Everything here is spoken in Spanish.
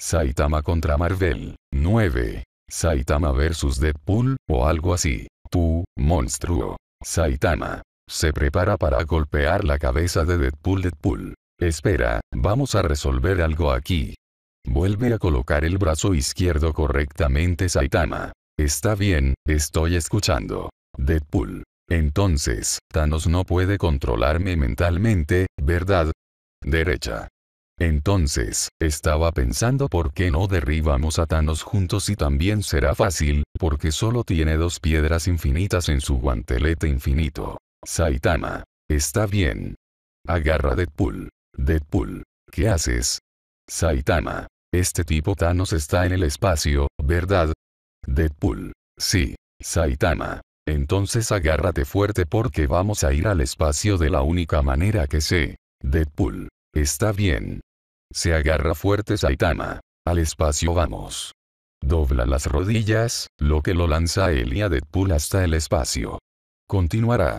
Saitama contra Marvel. 9. Saitama vs Deadpool, o algo así. Tú, monstruo. Saitama. Se prepara para golpear la cabeza de Deadpool Deadpool. Espera, vamos a resolver algo aquí. Vuelve a colocar el brazo izquierdo correctamente Saitama. Está bien, estoy escuchando. Deadpool. Entonces, Thanos no puede controlarme mentalmente, ¿verdad? Derecha. Entonces, estaba pensando por qué no derribamos a Thanos juntos y también será fácil, porque solo tiene dos piedras infinitas en su guantelete infinito. Saitama. Está bien. Agarra Deadpool. Deadpool. ¿Qué haces? Saitama. Este tipo Thanos está en el espacio, ¿verdad? Deadpool. Sí. Saitama. Entonces agárrate fuerte porque vamos a ir al espacio de la única manera que sé. Deadpool. Está bien. Se agarra fuerte Saitama. Al espacio vamos. Dobla las rodillas, lo que lo lanza a de Deadpool hasta el espacio. Continuará.